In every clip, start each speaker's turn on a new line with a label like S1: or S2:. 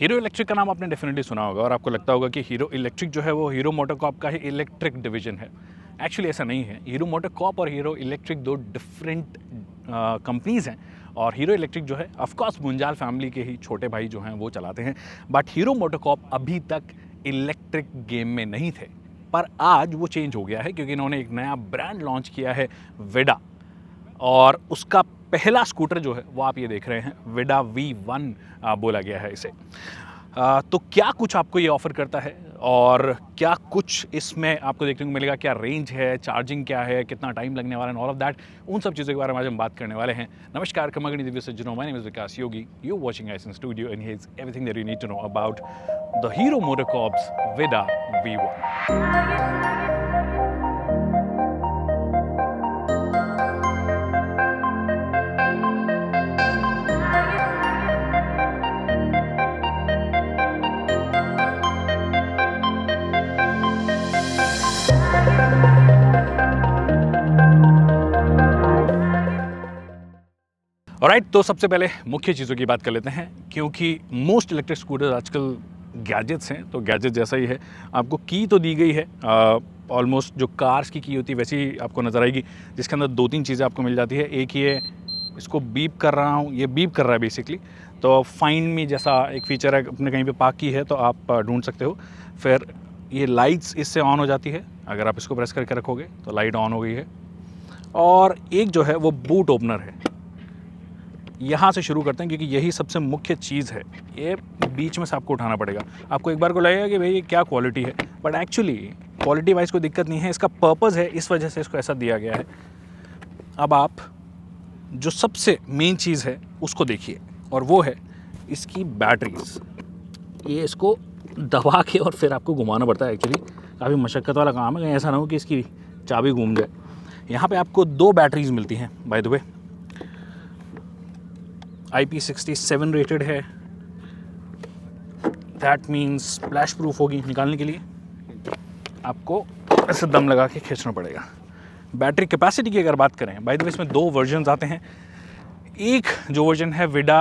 S1: hero electric का नाम आपने डेफिनेटली सुना होगा और आपको लगता होगा कि हीरो इलेक्ट्रिक जो है वो हीरो मोटर कॉप का ही इलेक्ट्रिक डिवीजन है एक्चुअली ऐसा नहीं है हीरो मोटर कॉप और हीरो इलेक्ट्रिक दो डिफरेंट कंपनीज़ हैं और हीरो इलेक्ट्रिक जो है ऑफकोर्स मुंजाल फैमिली के ही छोटे भाई जो हैं वो चलाते हैं बट हीरो मोटर कॉप अभी तक इलेक्ट्रिक गेम में नहीं थे पर आज वो चेंज हो गया है क्योंकि इन्होंने एक नया ब्रांड लॉन्च किया है वेडा और उसका पहला स्कूटर जो है वो आप ये देख रहे हैं विडा वी वन बोला गया है इसे तो क्या कुछ आपको ये ऑफ़र करता है और क्या कुछ इसमें आपको देखने को मिलेगा क्या रेंज है चार्जिंग क्या है कितना टाइम लगने वाला है ऑल ऑफ दैट उन सब चीज़ों के बारे में आज हम बात करने वाले हैं नमस्कार कमगणी दिव्य सज्जनों my name is Vikas Yogi you watching I in studio in his everything that you need to know about the Hero MotoCorp's Vida V one और राइट तो सबसे पहले मुख्य चीज़ों की बात कर लेते हैं क्योंकि मोस्ट इलेक्ट्रिक स्कूटर आजकल गैजेट्स हैं तो गैजेट जैसा ही है आपको की तो दी गई है ऑलमोस्ट जो कार्स की की होती है वैसी आपको नज़र आएगी जिसके अंदर दो तीन चीज़ें आपको मिल जाती है एक ये इसको बीप कर रहा हूँ ये बीप कर रहा है बेसिकली तो फाइन मी जैसा एक फीचर है अपने कहीं पे पार्क की है तो आप ढूंढ सकते हो फिर ये लाइट्स इससे ऑन हो जाती है अगर आप इसको प्रेस करके रखोगे तो लाइट ऑन हो गई है और एक जो है वो बूट ओपनर है यहाँ से शुरू करते हैं क्योंकि यही सबसे मुख्य चीज़ है ये बीच में से आपको उठाना पड़ेगा आपको एक बार को लगेगा कि भाई ये क्या क्वालिटी है बट एक्चुअली क्वालिटी वाइज कोई दिक्कत नहीं है इसका पर्पज़ है इस वजह से इसको ऐसा दिया गया है अब आप जो सबसे मेन चीज़ है उसको देखिए और वो है इसकी बैटरीज ये इसको दबा के और फिर आपको घुमाना पड़ता है एक्चुअली काफ़ी मशक्क़त वाला काम है कहीं ऐसा ना हो कि इसकी चाबी घूम जाए यहाँ पे आपको दो बैटरीज मिलती हैं bye the way I P sixty seven rated है दैट मीन्स स्प्लैश प्रूफ होगी निकालने के लिए आपको ऐसे दम लगा के खींचना पड़ेगा बैटरी कैपेसिटी की अगर बात करें बाय द वे इसमें दो वर्जन आते हैं एक जो वर्जन है विडा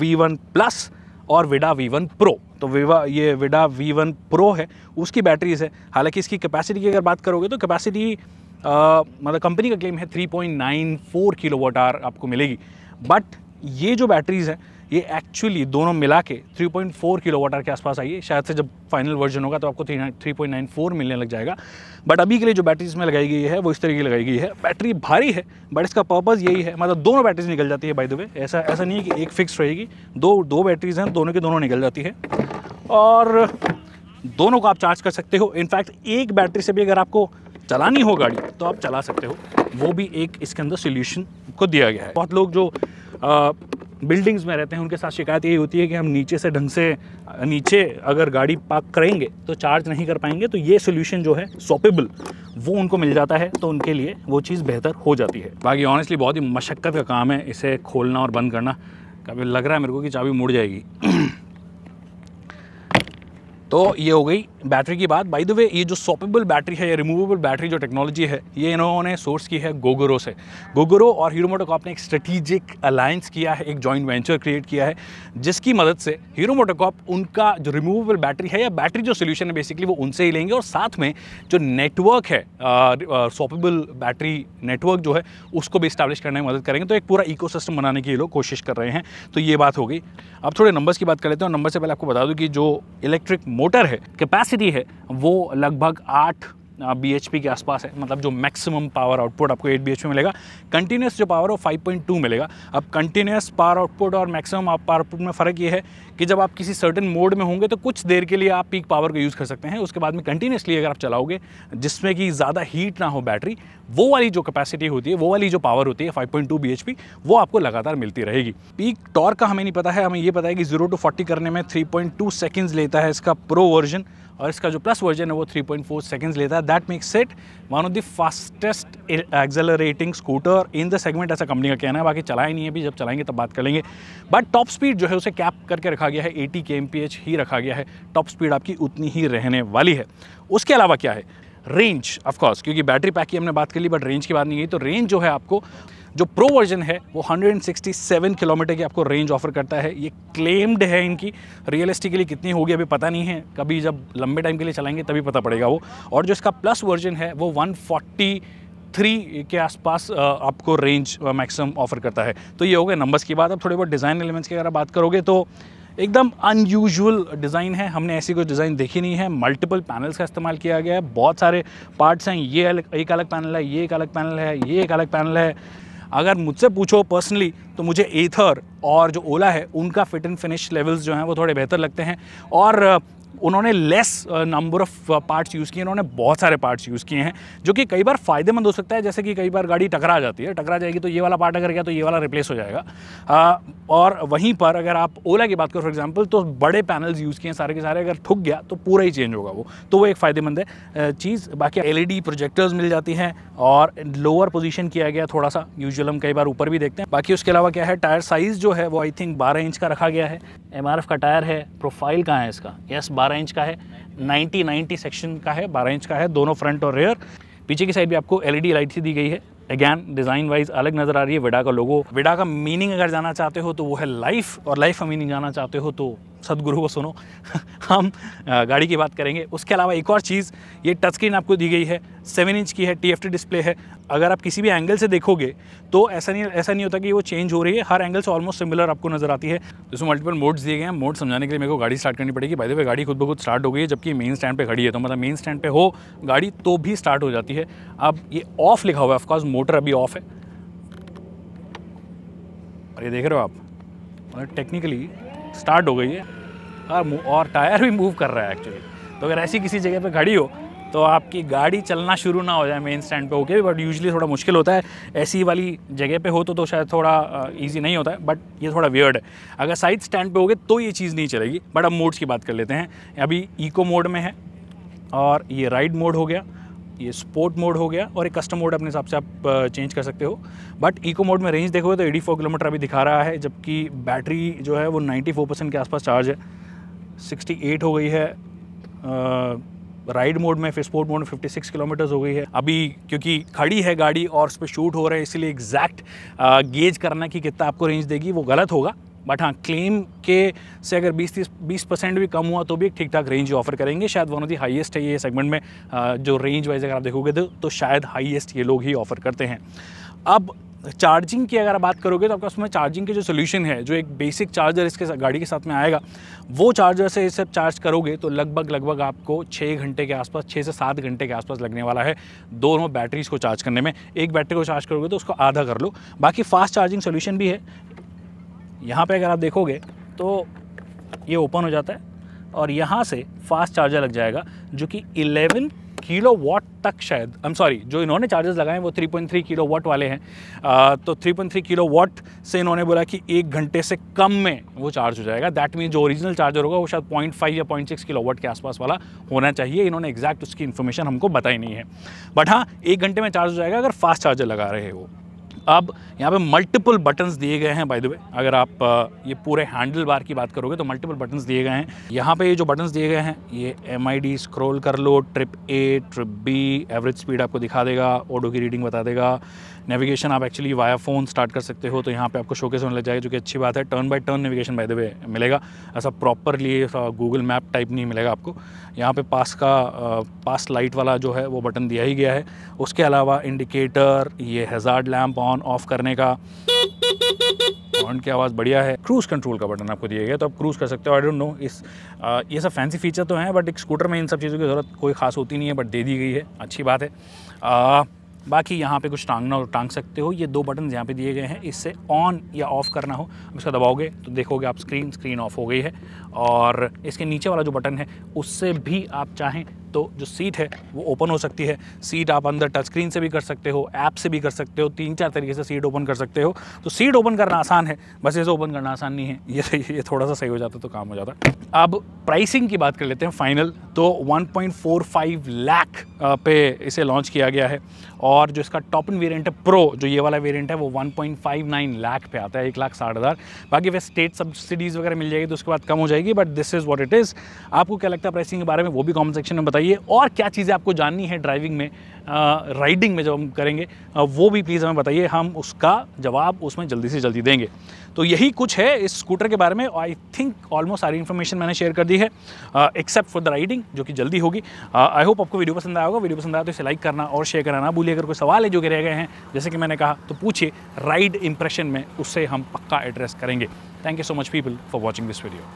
S1: वी वन प्लस और विडा वी वन प्रो तो विवा ये विडा वी वन प्रो है उसकी बैटरीज है हालांकि इसकी कैपेसिटी की अगर बात करोगे तो कैपेसिटी uh, मतलब कंपनी का क्लेम है 3.94 किलोवाट आवर आपको मिलेगी बट ये जो बैटरीज़ हैं ये एक्चुअली दोनों मिला के 3.4 किलो वाटर के आसपास आई है शायद से जब फाइनल वर्जन होगा तो आपको 3.94 मिलने लग जाएगा बट अभी के लिए जो बैटरी इसमें लगाई गई है वो इस तरीके की लगाई गई है बैटरी भारी है बट इसका पर्पज़ यही है मतलब दोनों बैटरीज निकल जाती है बाई द वे ऐसा ऐसा नहीं है कि एक फिक्स रहेगी दो दो बैटरीज हैं दोनों की दोनों निकल जाती है और दोनों को आप चार्ज कर सकते हो इनफैक्ट एक बैटरी से भी अगर आपको चलानी हो गाड़ी तो आप चला सकते हो वो भी एक इसके अंदर सोल्यूशन को दिया गया है बहुत लोग जो आ, बिल्डिंग्स में रहते हैं उनके साथ शिकायत यही होती है कि हम नीचे से ढंग से नीचे अगर गाड़ी पार्क करेंगे तो चार्ज नहीं कर पाएंगे तो ये सोल्यूशन जो है सॉपेबल वो उनको मिल जाता है तो उनके लिए वो चीज़ बेहतर हो जाती है बाकी ऑनेस्टली बहुत ही मशक्क़त का काम है इसे खोलना और बंद करना कभी लग रहा है मेरे को कि चाबी मुड़ जाएगी तो ये हो गई बैटरी की बात बाई द वे ये जो सॉपेबल बैटरी है या रिमूवेबल बैटरी जो टेक्नोलॉजी है ये इन्होंने सोर्स की है गोगोरो से गोगोरो और हीरो ने एक स्ट्रेटिजिक अलायंस किया है एक जॉइंट वेंचर क्रिएट किया है जिसकी मदद से हीरो उनका जो रिमूवेबल बैटरी है या बैटरी जो सोल्यूशन है बेसिकली वो उनसे ही लेंगे और साथ में जो नेटवर्क है सॉपेबल बैटरी नेटवर्क जो है उसको भी इस्टेब्लिश करने में मदद करेंगे तो एक पूरा इको बनाने की ये लोग कोशिश कर रहे हैं तो ये बात हो गई अब थोड़े नंबर्स की बात कर लेते हैं और नंबर से पहले आपको बता दूँ कि जो इलेक्ट्रिक मोटर है कैपैसिटी कैपेसिटी है वो लगभग आठ बी एच पी के आसपास है मतलब जो मैक्सिमम पावर आउटपुट आपको एट बी एच पी मिलेगा कंटिन्यूस जो पावर है वो टू मिलेगा अब कंटिन्यूस पावर आउटपुट और मैक्सिमम पावर आउटपुट में फ़र्क ये है कि जब आप किसी सर्टन मोड में होंगे तो कुछ देर के लिए आप पीक पावर को यूज़ कर सकते हैं उसके बाद में कंटिन्यूसली अगर आप चलाओगे जिसमें कि ज़्यादा हीट ना हो बैटरी वो वाली जो कैपेसिटी होती है वो वाली जो पावर होती है 5.2 पॉइंट वो आपको लगातार मिलती रहेगी पीक टॉर्क का हमें नहीं पता है हमें ये पता है कि जीरो टू फोर्टी करने में 3.2 पॉइंट लेता है इसका प्रो वर्जन और इसका जो प्लस वर्जन है वो 3.4 पॉइंट सेकेंड्स लेता है that makes it one of the fastest accelerating scooter in the segment ऐसा कंपनी का कहना है बाकी चलाए नहीं है अभी जब चलाएंगे तब बात कर लेंगे बट टॉप स्पीड जो है उसे कैप करके रखा गया है एटी के ही रखा गया है टॉप स्पीड आपकी उतनी ही रहने वाली है उसके अलावा क्या है रेंज ऑफकोर्स क्योंकि बैटरी पैक की हमने बात कर ली बट रेंज की बात नहीं की तो रेंज जो है आपको जो प्रो वर्जन है वो 167 किलोमीटर की आपको रेंज ऑफर करता है ये क्लेम्ड है इनकी रियलिस्टिकली कितनी होगी अभी पता नहीं है कभी जब लंबे टाइम के लिए चलाएंगे तभी पता पड़ेगा वो और जो इसका प्लस वर्जन है वो 143 थ्री के आसपास आपको रेंज मैक्सिमम ऑफर करता है तो ये हो गया नंबर्स की बात अब थोड़ी बहुत डिज़ाइन एलिमेंट्स की अगर बात करोगे तो एकदम अनयूजल डिज़ाइन है हमने ऐसी कोई डिज़ाइन देखी नहीं है मल्टीपल पैनल्स का इस्तेमाल किया गया है बहुत सारे पार्ट्स हैं ये अलग एक अलग पैनल है ये एक अलग पैनल है ये एक अलग पैनल है अगर मुझसे पूछो पर्सनली तो मुझे एथर और जो ओला है उनका फिट एंड फिनिश लेवल्स जो हैं वो थोड़े बेहतर लगते हैं और उन्होंने less number of parts use किए उन्होंने बहुत सारे पार्ट्स यूज़ किए हैं जो कि कई बार फ़ायदेमंद हो सकता है जैसे कि कई बार गाड़ी टकरा जाती है टकरा जाएगी तो ये वाला पार्ट अगर गया तो ये वाला रिप्लेस हो जाएगा आ, uh, और वहीं पर अगर आप ओला की बात करो फॉर एग्जाम्पल तो बड़े पैनल्स यूज़ किए हैं सारे के सारे अगर ठुक गया तो पूरा ही चेंज होगा वो तो वो एक फ़ायदेमंद है uh, चीज़ बाकी एल प्रोजेक्टर्स मिल जाती हैं और लोअर पोजिशन किया गया थोड़ा सा यूजल हम कई बार ऊपर भी देखते हैं बाकी उसके अलावा क्या है टायर साइज़ जो है वो आई थिंक बारह इंच का रखा गया है एम का टायर है प्रोफाइल कहाँ है इसका यस yes, बारह इंच का है नाइन्टी नाइन्टी सेक्शन का है बारह इंच का है दोनों फ्रंट और रेयर पीछे की साइड भी आपको एलईडी लाइट e सी दी गई है अगैन डिज़ाइन वाइज अलग नज़र आ रही है विडा का लोगो विडा का मीनिंग अगर जाना चाहते हो तो वो है लाइफ और लाइफ का मीनिंग जाना चाहते हो तो सदगुरु को सुनो हम गाड़ी की बात करेंगे उसके अलावा एक और चीज़ ये टच स्क्रीन आपको दी गई है सेवन इंच की है टी डिस्प्ले है अगर आप किसी भी एंगल से देखोगे तो ऐसा नहीं ऐसा नहीं होता कि वो चेंज हो रही है हर एंगल से ऑलमोस्ट सिमिलर आपको नज़र आती है जिसमें मल्टीपल मोड्स दिए गए हैं मोड समझाने के लिए मेरे को गाड़ी स्टार्ट करनी पड़ेगी भाई देखिए वे गाड़ी खुद ब खुद स्टार्ट हो गई है जबकि मेन स्टैंड पर खड़ी है तो मतलब मेन स्टैंड पर हो गाड़ी तो भी स्टार्ट हो जाती है अब ये ऑफ लिखा हुआ है ऑफकोर्स मोटर अभी ऑफ है और ये देख रहे हो आप मतलब टेक्निकली स्टार्ट हो गई है और और टायर भी मूव कर रहा है एक्चुअली तो अगर ऐसी किसी जगह पे खड़ी हो तो आपकी गाड़ी चलना शुरू ना हो जाए मेन स्टैंड पे होके बट यूजली थोड़ा मुश्किल होता है ऐसी वाली जगह पे हो तो तो शायद थोड़ा इजी नहीं होता है बट ये थोड़ा वियर्ड है अगर साइड स्टैंड पे होगे तो ये चीज़ नहीं चलेगी बट अब मोड्स की बात कर लेते हैं अभी इको मोड में है और ये राइड मोड हो गया ये स्पोर्ट मोड हो गया और एक कस्टम मोड अपने हिसाब से आप चेंज कर सकते हो बट इको मोड में रेंज देखोगे तो एटी फोर किलोमीटर अभी दिखा रहा है जबकि बैटरी जो है वो नाइन्टी फोर परसेंट के आसपास चार्ज है सिक्सटी एट हो गई है राइड मोड में फिर स्पोर्ट मोड में फिफ्टी सिक्स किलोमीटर्स हो गई है अभी क्योंकि खड़ी है गाड़ी और उस पर शूट हो रहा है इसलिए एग्जैक्ट गेज करना कि कितना आपको रेंज देगी वो गलत होगा बट हाँ क्लेम के से अगर 20 तीस बीस परसेंट भी कम हुआ तो भी एक ठीक ठाक रेंज ऑफर करेंगे शायद वन ऑफ दी हाईएस्ट है ये सेगमेंट में जो रेंज वाइज अगर आप देखोगे तो, तो शायद हाईएस्ट ये लोग ही ऑफर करते हैं अब चार्जिंग की अगर आप बात करोगे तो आपका उसमें चार्जिंग के जो सोल्यूशन है जो एक बेसिक चार्जर इसके गाड़ी के साथ में आएगा वो चार्जर से इसे चार्ज करोगे तो लगभग लगभग आपको छः घंटे के आसपास छः से सात घंटे के आसपास लगने वाला है दोनों बैटरीज को चार्ज करने में एक बैटरी को चार्ज करोगे तो उसको आधा कर लो बाकी फास्ट चार्जिंग सोल्यूशन भी है यहाँ पे अगर आप देखोगे तो ये ओपन हो जाता है और यहाँ से फास्ट चार्जर लग जाएगा जो कि 11 किलो वॉट तक शायद आई एम सॉरी जो इन्होंने चार्जर्स लगाए हैं वो 3.3 किलो वॉट वाले हैं आ, तो 3.3 किलो वॉट से इन्होंने बोला कि एक घंटे से कम में वो चार्ज हो जाएगा दैट मीन जो ओरिजिनल चार्जर होगा वो शायद फाइव या सिक्स किलो वॉट के आसपास वाला होना चाहिए इन्होंने एग्जैक्ट उसकी इन्फॉर्मेशन हमको बताई नहीं है बट हाँ एक घंटे में चार्ज हो जाएगा अगर फास्ट चार्जर लगा रहे हो अब यहाँ पे मल्टीपल बटन्स दिए गए हैं बाय द वे अगर आप ये पूरे हैंडल बार की बात करोगे तो मल्टीपल बटन्स दिए गए हैं यहाँ पे ये जो बटन्स दिए गए हैं ये एम स्क्रॉल कर लो trip A trip B average speed आपको दिखा देगा ऑडो की रीडिंग बता देगा नेविगेशन आप एक्चुअली वाया फ़ोन स्टार्ट कर सकते हो तो यहाँ पे आपको शोकेस होने लग जाएगा जो कि अच्छी बात है turn by turn navigation by the way मिलेगा ऐसा प्रॉपरली गूगल मैप टाइप नहीं मिलेगा आपको यहाँ पे पास का पास लाइट वाला जो है वो बटन दिया ही गया है उसके अलावा इंडिकेटर ये हेजार्ड लैम्प ऑन ऑफ करने का हॉर्न की आवाज़ बढ़िया है क्रूज़ कंट्रोल का बटन आपको दिया गया तो आप क्रूज़ कर सकते हो आई डोंट नो इस आ, ये सब फैंसी फीचर तो हैं बट एक स्कूटर में इन सब चीज़ों की ज़रूरत कोई खास होती नहीं है बट दे दी गई है अच्छी बात है आ, बाकी यहाँ पे कुछ टांगना और टांग सकते हो ये दो बटन यहाँ पे दिए गए हैं इससे ऑन या ऑफ़ करना हो अब इसका दबाओगे तो देखोगे आप स्क्रीन स्क्रीन ऑफ हो गई है और इसके नीचे वाला जो बटन है उससे भी आप चाहें तो जो सीट है वो ओपन हो सकती है सीट आप अंदर टच स्क्रीन से भी कर सकते हो ऐप से भी कर सकते हो तीन चार तरीके से सीट ओपन कर सकते हो तो सीट ओपन करना आसान है बस इसे ओपन करना आसान नहीं है ये ये थोड़ा सा सही हो जाता तो काम हो जाता अब प्राइसिंग की बात कर लेते हैं फाइनल तो 1.45 लाख पे इसे लॉन्च किया गया है और जो इसका टॉप इन वेरियंट है प्रो जो ये वाला वेरियंट है वो 1.59 लाख पे आता है एक लाख साठ हज़ार बाकी वैसे स्टेट सब्सिडीज़ वगैरह मिल जाएगी तो उसके बाद कम हो जाएगी but this is what it is आपको क्या लगता है प्राइसिंग के बारे में वो भी कॉमेंट सेक्शन में बताइए बताइए और क्या चीज़ें आपको जाननी है ड्राइविंग में राइडिंग में जब हम करेंगे वो भी प्लीज़ हमें बताइए हम उसका जवाब उसमें जल्दी से जल्दी देंगे तो यही कुछ है इस स्कूटर के बारे में आई थिंक ऑलमोस्ट सारी इन्फॉर्मेशन मैंने शेयर कर दी है एक्सेप्ट फॉर द राइडिंग जो कि जल्दी होगी आई होप आपको वीडियो पसंद आया होगा वीडियो पसंद आया तो इसे लाइक करना और शेयर करना ना भूलिए अगर कोई सवाल है जो कि रह गए हैं जैसे कि मैंने कहा तो पूछिए राइड इंप्रेशन में उससे हम पक्का एड्रेस करेंगे thank you so much people for watching this video